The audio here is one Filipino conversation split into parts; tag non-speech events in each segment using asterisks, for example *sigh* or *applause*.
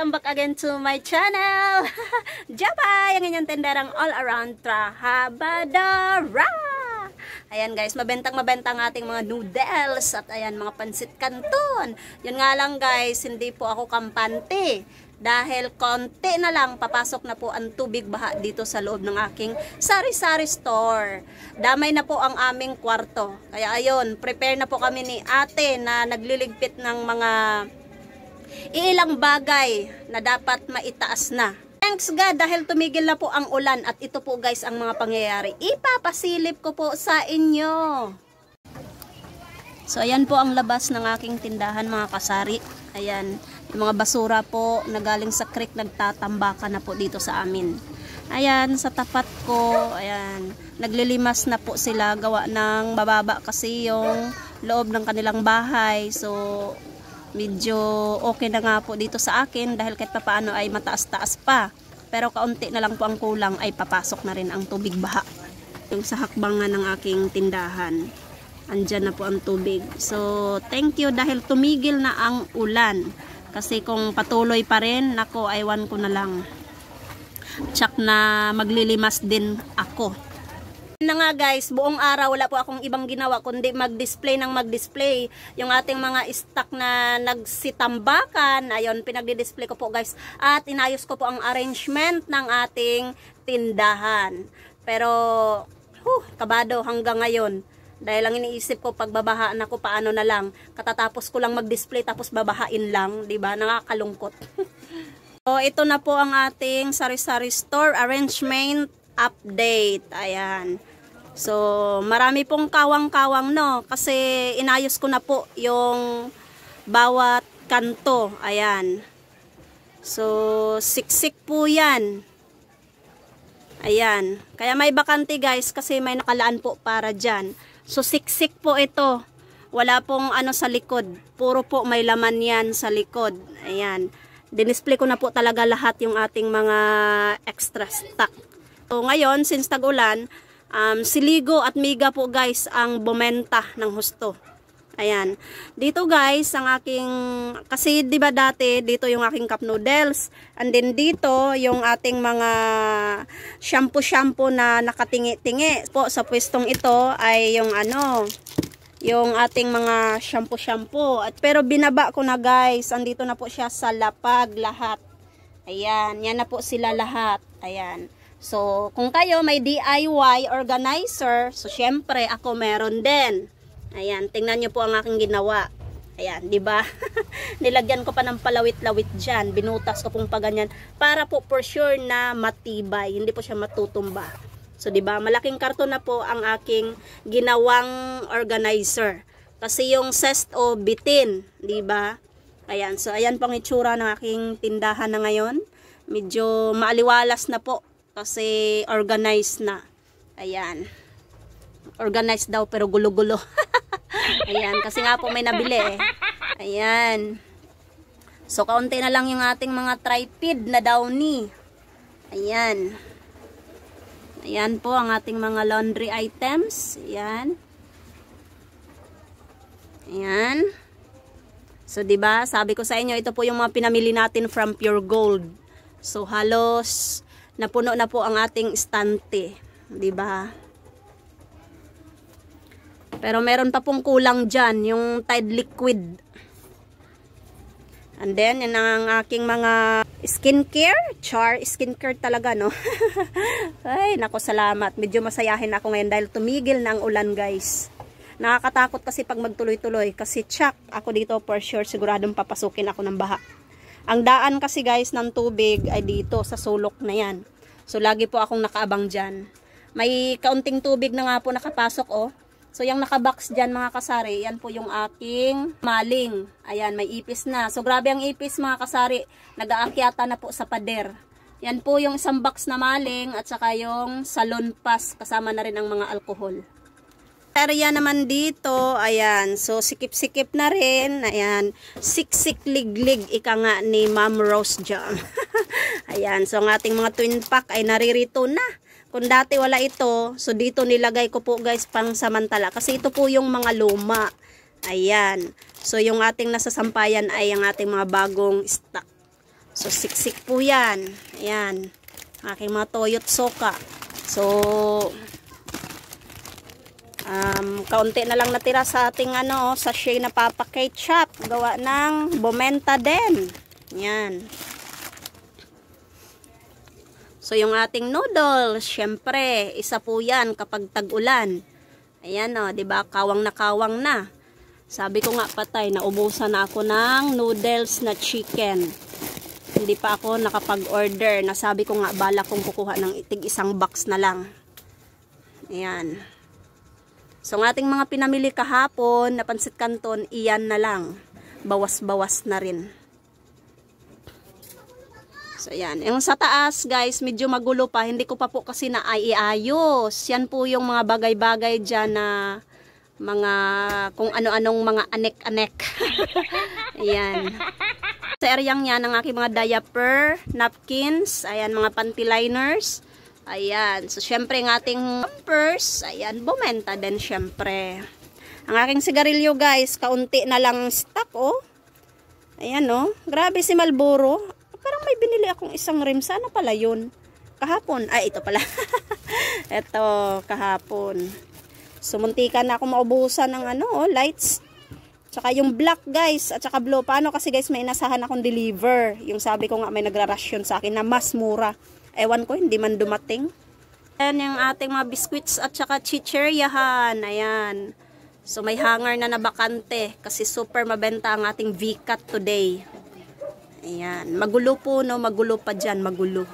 welcome back again to my channel. *laughs* Jabay, ang inyong tenderang all around Trahabadara. Ayan guys, mabentang mabentang ating mga noodles at ayan mga pansit kanton. Yun nga lang guys, hindi po ako kampante. Dahil konti na lang, papasok na po ang tubig baha dito sa loob ng aking sari-sari store. Damay na po ang aming kwarto. Kaya ayun, prepare na po kami ni ate na nagliligpit ng mga ilang bagay na dapat maitaas na. Thanks God dahil tumigil na po ang ulan at ito po guys ang mga pangyayari. Ipapasilip ko po sa inyo. So ayan po ang labas ng aking tindahan mga kasari. Ayan, yung mga basura po na galing sa creek nagtatambaka na po dito sa amin. Ayan, sa tapat ko, ayan, naglilimas na po sila gawa ng bababa kasi yung loob ng kanilang bahay. So medyo okay na nga po dito sa akin dahil kahit papaano ay mataas-taas pa pero kaunti na lang po ang kulang ay papasok na rin ang tubig baha yung sa hakbangan ng aking tindahan andyan na po ang tubig so thank you dahil tumigil na ang ulan kasi kung patuloy pa rin nako aywan ko na lang tsak na maglilimas din ako na nga guys, buong araw wala po akong ibang ginawa kundi mag-display ng mag-display. Yung ating mga stock na nagsitambakan, ayun, pinagdi-display ko po guys. At inayos ko po ang arrangement ng ating tindahan. Pero, huh, kabado hanggang ngayon. Dahil lang iniisip ko pag babahaan ako paano na lang. Katatapos ko lang mag-display tapos babahain lang, 'di ba? Nakakalungkot. *laughs* so ito na po ang ating sari-sari store arrangement update. Ayan. So, marami pong kawang-kawang no kasi inayos ko na po yung bawat kanto. Ayan. So, siksik po yan. Ayan. Kaya may bakante guys kasi may nakalaan po para dyan. So, siksik po ito. Wala pong ano sa likod. Puro po may laman yan sa likod. Ayan. Dinisplay ko na po talaga lahat yung ating mga extra stock. So, ngayon, since tag-ulan, Um, siligo at miga po guys ang bumenta ng husto. Ayan. Dito guys, ang aking, kasi di ba dati, dito yung aking cup noodles. And then dito, yung ating mga shampoo-shampoo na nakatingi-tingi. Po, sa pwestong ito ay yung ano, yung ating mga shampoo-shampoo. At pero binaba ko na guys. Andito na po siya sa lapag lahat. Ayan, yan na po sila lahat. Ayan. So, kung kayo may DIY organizer, so syempre ako meron din. Ayan, tingnan nyo po ang aking ginawa. Ayan, di ba? *laughs* Nilagyan ko pa ng palawit-lawit diyan, Binutas ko pong paganyan para po for sure na matibay. Hindi po siya matutumba. So, di ba? Malaking karton na po ang aking ginawang organizer. Kasi yung cest o bitin, di ba? Ayan, so ayan pong itsura ng aking tindahan na ngayon. Medyo maaliwalas na po kasi organized na. Ayan. Organized daw pero gulo-gulo. *laughs* Ayan. Kasi nga po may nabili eh. Ayan. So kaunti na lang yung ating mga tripod na downy. Ayan. Ayan po ang ating mga laundry items. Ayan. Ayan. So 'di ba? Sabi ko sa inyo ito po yung mga pinamili natin from Pure Gold. So halos napuno na po ang ating stante, 'di ba? Pero meron pa pong kulang diyan, yung Tide liquid. And then, yan ang aking mga skincare. Char, skincare talaga, no? *laughs* Ay, nako, salamat. Medyo masayahin ako ngayon dahil tumigil na ang ulan, guys. Nakakatakot kasi pag magtuloy-tuloy. Kasi, chak, ako dito for sure, siguradong papasukin ako ng baha. Ang daan kasi guys ng tubig ay dito sa sulok na yan. So lagi po akong nakaabang dyan. May kaunting tubig na nga po nakapasok oh. So yung nakabox dyan mga kasari, yan po yung aking maling. Ayan, may ipis na. So grabe ang ipis mga kasari, nag-aakyata na po sa pader. Yan po yung isang box na maling at saka yung salon pass kasama na rin ang mga alkohol area naman dito, ayan, so sikip-sikip na rin, ayan, siksik-liglig, ika nga ni Ma'am Rose Jam. *laughs* ayan, so ang ating mga twin pack ay naririto na. Kung dati wala ito, so dito nilagay ko po guys pang samantala, kasi ito po yung mga luma. Ayan, so yung ating nasasampayan ay ang ating mga bagong stock. So siksik po yan, ayan, aking mga toyot soka. So, um, kaunti na lang natira sa ating ano, oh, sachet na papa ketchup gawa ng bumenta din yan so yung ating noodles syempre isa po yan kapag tag-ulan ayan o, oh, ba diba? kawang na kawang na sabi ko nga patay, naubusan na ako ng noodles na chicken hindi pa ako nakapag-order nasabi ko nga bala kong kukuha ng itig isang box na lang ayan So, ang ating mga pinamili kahapon na pansit kanton, iyan na lang. Bawas-bawas na rin. So, yan. Yung sa taas, guys, medyo magulo pa. Hindi ko pa po kasi na iayos. Yan po yung mga bagay-bagay dyan na mga kung ano-anong mga anek-anek. Ayan. *laughs* Sa eryang yan, ang aking mga diaper, napkins, ayan, mga panty liners. Ayan. So, syempre, ang ating purse, ayan, bumenta din syempre. Ang aking sigarilyo, guys, kaunti na lang stock, oh. Ayan, oh. Grabe si Malboro. Parang may binili akong isang rim. Sana pala yun. Kahapon. Ay, ito pala. *laughs* ito, kahapon. Sumuntikan na ako maubusan ng ano, oh, lights. Tsaka yung black guys, at tsaka blue. Paano kasi guys, may inasahan akong deliver. Yung sabi ko nga may nagra nagrarasyon sa akin na mas mura. Ewan ko, hindi man dumating. Ayan yung ating mga biscuits at saka chicheryahan. Ayan. So may hangar na nabakante kasi super mabenta ang ating VCAT today. Ayan. Magulo po no, magulo pa dyan, magulo.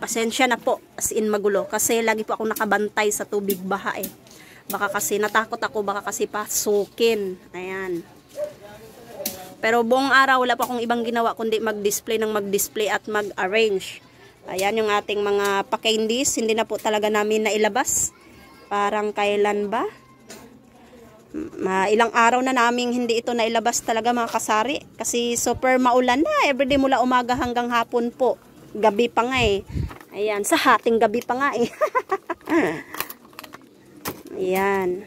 Pasensya na po, as in magulo. Kasi lagi po ako nakabantay sa tubig baha eh. Baka kasi natakot ako, baka kasi pasukin. Ayan. Pero buong araw wala pa akong ibang ginawa kundi mag-display ng mag-display at mag-arrange. Ayan yung ating mga pakendis. Hindi na po talaga namin nailabas. Parang kailan ba? ilang araw na namin hindi ito nailabas talaga mga kasari. Kasi super maulan na. Everyday mula umaga hanggang hapon po. Gabi pa nga eh. Ayan, sa hating gabi pa nga eh. *laughs* Ayan.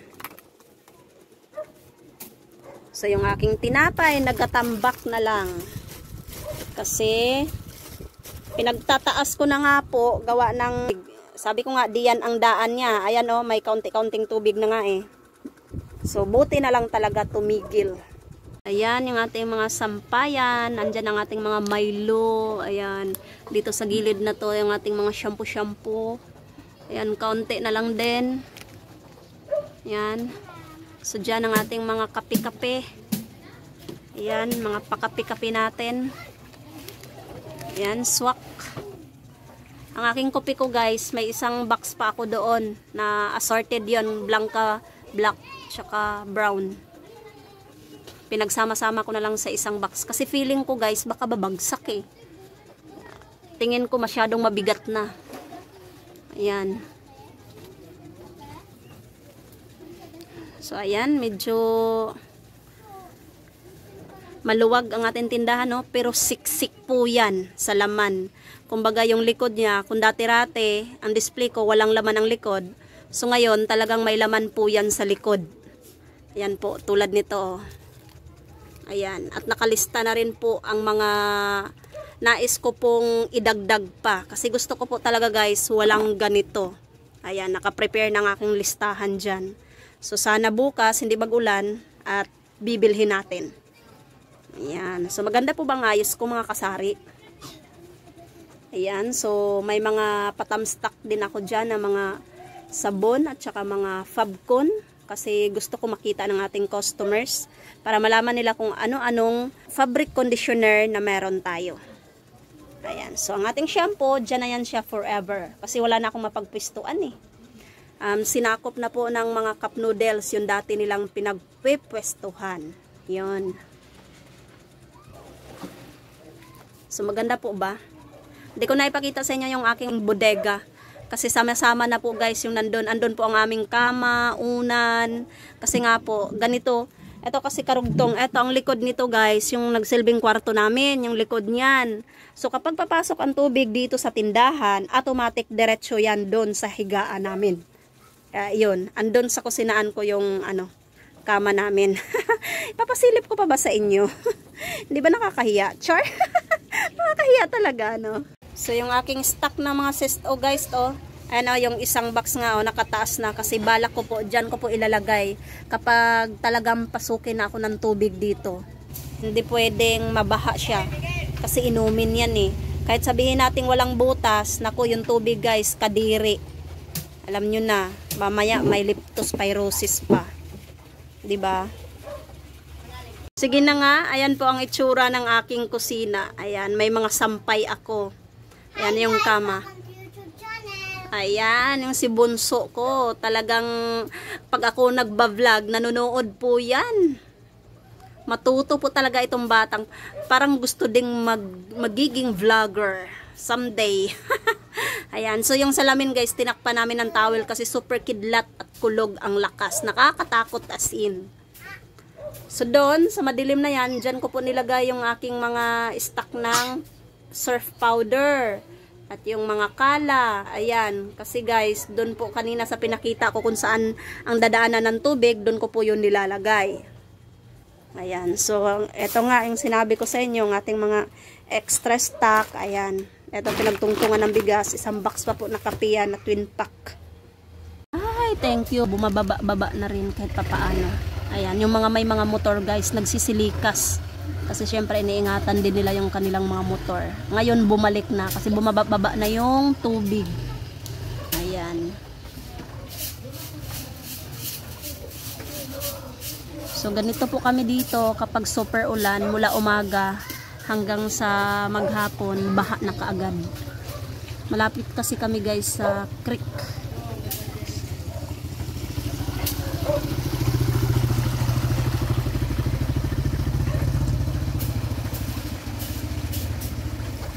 So yung aking tinapay, nagatambak na lang. Kasi Pinagtataas ko na nga po, gawa ng, sabi ko nga, diyan ang daan niya. Ayan oh, may kaunti-kaunting tubig na nga eh. So, buti na lang talaga tumigil. Ayan, yung ating mga sampayan. Andyan ang ating mga Milo. Ayan, dito sa gilid na to, yung ating mga shampoo-shampoo. Ayan, kaunti na lang din. Ayan. So, dyan ang ating mga kape-kape. Ayan, mga pakape-kape natin. Ayan, swak. Ang aking kopi ko guys, may isang box pa ako doon na assorted yon blanca, black, tsaka brown. Pinagsama-sama ko na lang sa isang box. Kasi feeling ko guys, baka babagsak eh. Tingin ko masyadong mabigat na. Ayan. So ayan, medyo Maluwag ang ating tindahan, no? pero siksik po yan sa laman. Kumbaga yung likod niya, kung dati-rate, ang display ko, walang laman ang likod. So ngayon, talagang may laman po yan sa likod. Ayan po, tulad nito. Oh. Ayan, at nakalista na rin po ang mga nais ko pong idagdag pa. Kasi gusto ko po talaga guys, walang ganito. Ayan, nakaprepare ng aking listahan dyan. So sana bukas, hindi magulan, at bibilhin natin. Ayan. So, maganda po bang ayos ko mga kasari? Ayan. So, may mga patamstak din ako dyan ng mga sabon at saka mga fabcon. Kasi gusto ko makita ng ating customers para malaman nila kung ano-anong fabric conditioner na meron tayo. Ayan. So, ang ating shampoo, dyan na yan siya forever. Kasi wala na akong mapagpistuan eh. Um, sinakop na po ng mga cup noodles yung dati nilang pinagpipwestuhan. Yun. So maganda po ba? Hindi ko na ipakita sa inyo yung aking bodega. Kasi sama-sama na po guys yung nandun. Andun po ang aming kama, unan. Kasi nga po, ganito. Ito kasi karugtong. Ito ang likod nito guys. Yung nagsilbing kwarto namin. Yung likod niyan. So kapag papasok ang tubig dito sa tindahan, automatic diretsyo yan doon sa higaan namin. Uh, yun. Andun sa kusinaan ko yung ano, kama namin. *laughs* Papasilip ko pa ba sa inyo? *laughs* Hindi ba nakakahiya? Char? *laughs* Nakakahiya talaga, ano. So, yung aking stock na mga cyst, oh guys, oh, ano, yung isang box nga, oh, nakataas na kasi balak ko po, dyan ko po ilalagay kapag talagang pasukin na ako ng tubig dito. Hindi pwedeng mabaha siya kasi inumin yan eh. Kahit sabihin natin walang butas, naku, yung tubig guys, kadiri. Alam nyo na, mamaya may leptospirosis pa. ba? Diba? Sige na nga, ayan po ang itsura ng aking kusina. Ayan, may mga sampay ako. Ayan yung kama. Ayan, yung si Bunso ko. Talagang pag ako nagbablog, nanonood po yan. Matuto po talaga itong batang. Parang gusto ding mag, magiging vlogger someday. *laughs* Ayan, so yung salamin guys, tinakpan namin ng towel kasi super kidlat at kulog ang lakas. Nakakatakot as in. So, doon, sa madilim na yan, dyan ko po nilagay yung aking mga stock ng surf powder. At yung mga kala, ayan. Kasi guys, doon po kanina sa pinakita ko kung saan ang dadaanan ng tubig, doon ko po yun nilalagay. Ayan. So, ito nga yung sinabi ko sa inyo, ng ating mga extra stock. Ayan. Ito pinagtungtungan ng bigas. Isang box pa po na kapiya na twin pack. Ay, thank you. Bumababa-baba na rin kahit papaano. Ayan, yung mga may mga motor guys, nagsisilikas. Kasi syempre iniingatan din nila yung kanilang mga motor. Ngayon bumalik na kasi bumababa na yung tubig. Ayan. So ganito po kami dito kapag super ulan mula umaga hanggang sa maghapon baha na kaagad. Malapit kasi kami guys sa creek.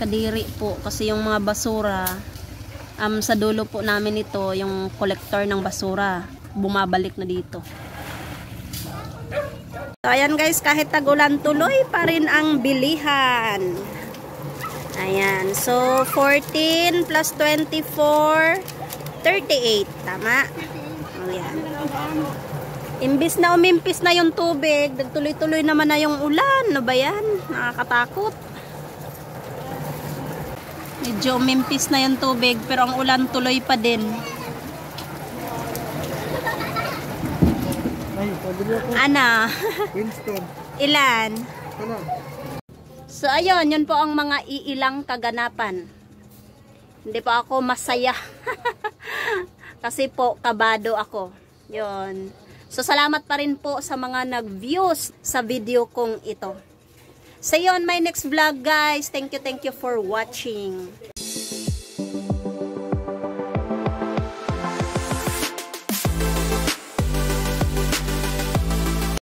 kadiri po kasi yung mga basura um, sa dulo po namin ito yung collector ng basura bumabalik na dito so ayan guys kahit tagulan tuloy pa rin ang bilihan ayan so 14 plus 24 38 tama ayan oh, imbis na umimpis na yung tubig nagtuloy tuloy naman na yung ulan no ba yan nakakatakot Medyo mimpis na yung tubig pero ang ulan tuloy pa din. Ana. Winston. *laughs* Ilan? Ano? So ayun, yun po ang mga iilang kaganapan. Hindi po ako masaya. *laughs* Kasi po kabado ako. Yun. So salamat pa rin po sa mga nag-views sa video kong ito. So yun, my next vlog guys. Thank you, thank you for watching.